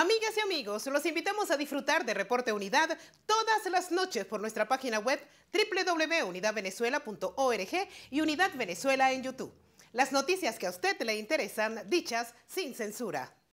Amigas y amigos, los invitamos a disfrutar de Reporte Unidad todas las noches por nuestra página web www.unidadvenezuela.org y Unidad Venezuela en YouTube. Las noticias que a usted le interesan, dichas sin censura.